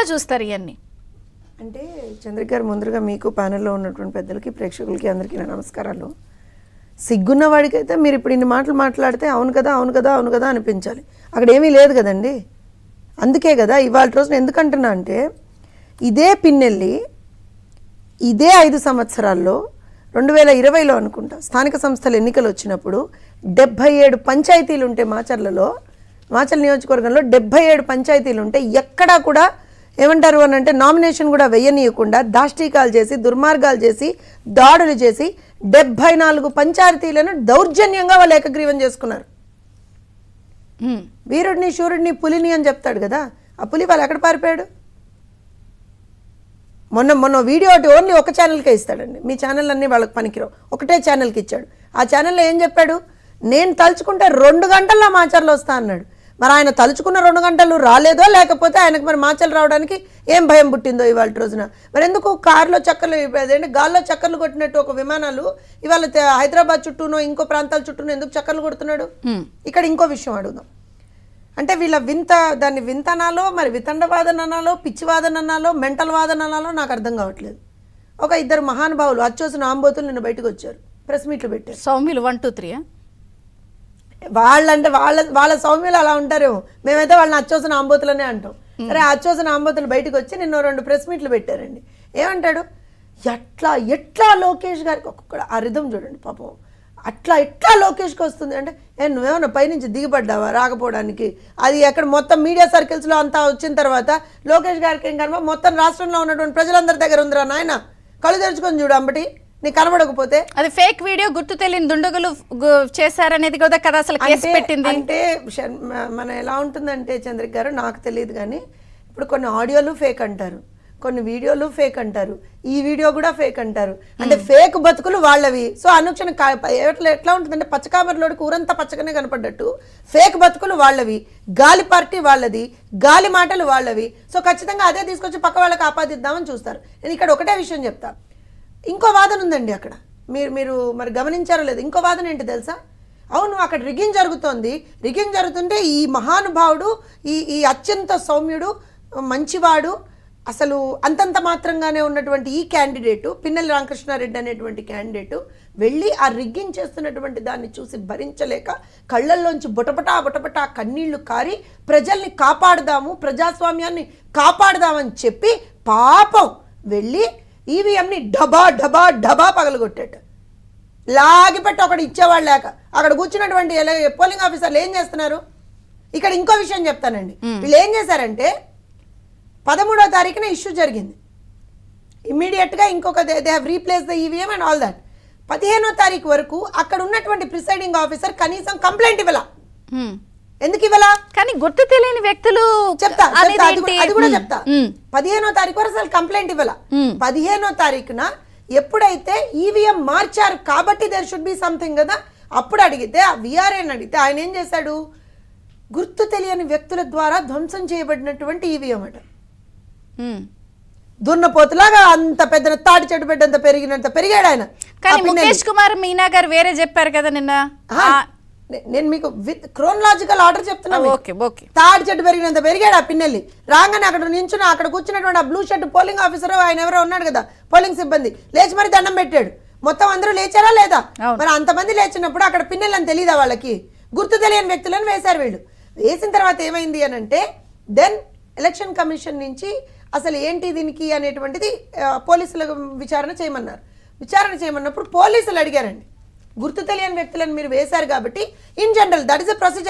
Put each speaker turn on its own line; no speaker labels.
ఎట్లా చూస్తారు ఇవన్నీ అంటే చంద్రిక గారు ముందుగా మీకు ప్యానెల్లో ఉన్నటువంటి పెద్దలకి ప్రేక్షకులకి అందరికీ నా నమస్కారాలు సిగ్గున్న వాడికైతే మీరు ఇప్పుడు ఇన్ని మాటలు మాట్లాడితే అవును కదా అవును కదా అవును కదా అనిపించాలి అక్కడ ఏమీ లేదు కదండి అందుకే కదా ఇవాళ రోజున ఎందుకంటున్నా అంటే ఇదే పిన్నెల్లి ఇదే ఐదు సంవత్సరాల్లో రెండు వేల ఇరవైలో అనుకుంటా స్థానిక సంస్థల ఎన్నికలు వచ్చినప్పుడు డెబ్భై ఏడు పంచాయతీలు ఉంటే మాచర్లలో మాచర్ల నియోజకవర్గంలో డెబ్భై ఏడు పంచాయతీలు ఉంటే ఎక్కడా కూడా ఏమంటారు అని అంటే నామినేషన్ కూడా వెయ్యనీయకుండా దాష్టీకాలు చేసి దుర్మార్గాలు చేసి దాడులు చేసి డెబ్బై నాలుగు పంచాయతీలను దౌర్జన్యంగా వాళ్ళు ఏకగ్రీవం చేసుకున్నారు వీరుడిని సూర్యుడిని పులిని అని చెప్తాడు కదా ఆ పులి వాళ్ళు ఎక్కడ పారిపోయాడు మొన్న మొన్న వీడియో అటు ఓన్లీ ఒక ఛానల్కే ఇస్తాడండి మీ ఛానల్ అన్నీ వాళ్ళకి పనికిరావు ఒకటే ఛానల్కి ఇచ్చాడు ఆ ఛానల్లో ఏం చెప్పాడు నేను తలుచుకుంటే రెండు గంటల్లో మాచర్లు వస్తా అన్నాడు మరి ఆయన తలుచుకున్న రెండు గంటలు రాలేదో లేకపోతే ఆయనకు మరి మాచలు రావడానికి ఏం భయం పుట్టిందో ఇవాళ రోజున మరి ఎందుకు కారులో చక్కర్లు అదేంటి గాల్లో చక్కర్లు కొట్టినట్టు ఒక విమానాలు ఇవాళ హైదరాబాద్ చుట్టూనో ఇంకో ప్రాంతాల చుట్టూనో ఎందుకు చక్కర్లు కొడుతున్నాడు ఇక్కడ ఇంకో విషయం అడుగుదాం అంటే వీళ్ళ వింత దాన్ని వింతనాలో మరి వితండవాదన అనాలో పిచ్చివాదన అనాలో మెంటల్ వాదన అనాలో నాకు అర్థం కావట్లేదు ఒక ఇద్దరు మహానుభావులు అచ్చోసిన ఆంబోతులు నిన్న బయటకు వచ్చారు ప్రెస్ మీట్లు పెట్టారు సౌమ్యులు వన్ టూ త్రీ వాళ్ళంటే వాళ్ళ వాళ్ళ సౌమ్యులు అలా ఉంటారు మేమైతే వాళ్ళని అచ్చోసిన ఆంబోతులనే అంటాం సరే అచ్చోసిన ఆంబోతులు బయటకు వచ్చి నిన్న రెండు ప్రెస్ మీట్లు పెట్టారండి ఏమంటాడు ఎట్లా ఎట్లా లోకేష్ గారికి ఒక్కొక్కడ ఆ రిధం చూడండి పాపం అట్లా ఎట్లా లోకేష్కి వస్తుంది అంటే ఏ నువ్వేమన్నా పైనుంచి దిగిపడ్డావా రాకపోవడానికి అది ఎక్కడ మొత్తం మీడియా సర్కిల్స్లో అంతా వచ్చిన తర్వాత లోకేష్ గారికి ఏం కనుక మొత్తం రాష్ట్రంలో ఉన్నటువంటి ప్రజలందరి దగ్గర ఉందిరా నాయన కళ్ళు తెరుచుకొని చూడు అంబటి నీకు కనబడకపోతే అది ఫేక్ వీడియో గుర్తు తెలియని దుండగులు చేశారనేది కదా కదా అసలు కేసు పెట్టింది అంటే మన ఎలా ఉంటుందంటే చంద్రిక గారు నాకు తెలియదు కానీ ఇప్పుడు కొన్ని ఆడియోలు ఫేక్ అంటారు కొన్ని వీడియోలు ఫేక్ అంటారు ఈ వీడియో కూడా ఫేక్ అంటారు అంటే ఫేక్ బతుకులు వాళ్ళవి సో అనుక్షణ ఎట్లా ఉంటుందంటే పచ్చకామరలోడు కూరంతా పచ్చగానే కనపడ్డట్టు ఫేక్ బతుకులు వాళ్ళవి గాలి పార్టీ వాళ్ళది గాలి మాటలు వాళ్ళవి సో ఖచ్చితంగా అదే తీసుకొచ్చి పక్క వాళ్ళకి ఆపాదిద్దామని చూస్తారు నేను ఇక్కడ ఒకటే విషయం చెప్తాను ఇంకో వాదన ఉందండి అక్కడ మీరు మీరు మరి గమనించారో లేదు ఇంకో వాదన ఏంటి తెలుసా అవును అక్కడ రిగింగ్ జరుగుతోంది రిగింగ్ జరుగుతుంటే ఈ మహానుభావుడు ఈ ఈ అత్యంత సౌమ్యుడు మంచివాడు అసలు అంతంత మాత్రంగానే ఉన్నటువంటి ఈ క్యాండిడేటు పిన్నెల రామకృష్ణారెడ్డి అనేటువంటి క్యాండిడేటు వెళ్ళి ఆ రిగ్గింగ్ చేస్తున్నటువంటి దాన్ని చూసి భరించలేక కళ్ళల్లోంచి బుటపటా బుటపటా కన్నీళ్లు కారి ప్రజల్ని కాపాడదాము ప్రజాస్వామ్యాన్ని కాపాడదామని చెప్పి పాపం వెళ్ళి ఈవీఎంని డబా డబా డబా పగలగొట్టాడు లాగిపెట్టి అక్కడ ఇచ్చేవాడు లేక అక్కడ కూర్చున్నటువంటి పోలింగ్ ఆఫీసర్లు ఏం చేస్తున్నారు ఇక్కడ ఇంకో విషయం చెప్తానండి వీళ్ళు ఏం చేశారంటే పదమూడో తారీఖున ఇష్యూ జరిగింది ఇమ్మీడియట్గా ఇంకొక they have replace the EVM and all that పదిహేనో తారీఖు వరకు అక్కడ ఉన్నటువంటి ప్రిసైడింగ్ ఆఫీసర్ కనీసం కంప్లైంట్ ఇవ్వాల ఎందుకు ఇవ్వాలా కానీ గుర్తు తెలియని వ్యక్తులు చెప్తా అది కూడా చెప్తా పదిహేనో తారీఖు వరకు అసలు కంప్లైంట్ ఇవ్వాల పదిహేనో తారీఖున ఎప్పుడైతే ఈవీఎం e మార్చారు కాబట్టి దేర్ షుడ్ బి సంథింగ్ కదా అప్పుడు అడిగితే ఆ విఆర్ఏని అడిగితే ఆయన ఏం చేశాడు గుర్తు తెలియని వ్యక్తుల ద్వారా ధ్వంసం చేయబడినటువంటి ఈవీఎం e అట దున్నపోతులాగా అంత పెద్ద తాటి చెట్టు పెద్దంత పెరిగినంత పెరిగాడు ఆయన కానీ ముఖేష్ కుమార్ మీనా గారు వేరే చెప్పారు కదా నిన్న నేను మీకు విత్ క్రోనలాజికల్ ఆర్డర్ చెప్తున్నాను థర్డ్ షర్ట్ పెరిగినంత పెరిగాడు ఆ పిన్నెల్లి రాగానే అక్కడ నించుని అక్కడ కూర్చున్నటువంటి ఆ బ్లూ షర్ట్ పోలింగ్ ఆఫీసర్ ఆయన ఎవరో ఉన్నాడు కదా పోలింగ్ సిబ్బంది లేచి మరి దండం పెట్టాడు మొత్తం అందరూ లేచారా లేదా మరి అంతమంది లేచినప్పుడు అక్కడ పిన్నెలు అని తెలియదా వాళ్ళకి గుర్తు తెలియని వ్యక్తులను వేశారు వీళ్ళు వేసిన తర్వాత ఏమైంది అని అంటే దెన్ ఎలక్షన్ కమిషన్ నుంచి అసలు ఏంటి దీనికి అనేటువంటిది పోలీసులకు విచారణ చేయమన్నారు విచారణ చేయమన్నప్పుడు పోలీసులు అడిగారండి గుర్తు తెలియని వ్యక్తులను మీరు వేశారు కాబట్టి in general that is a procedure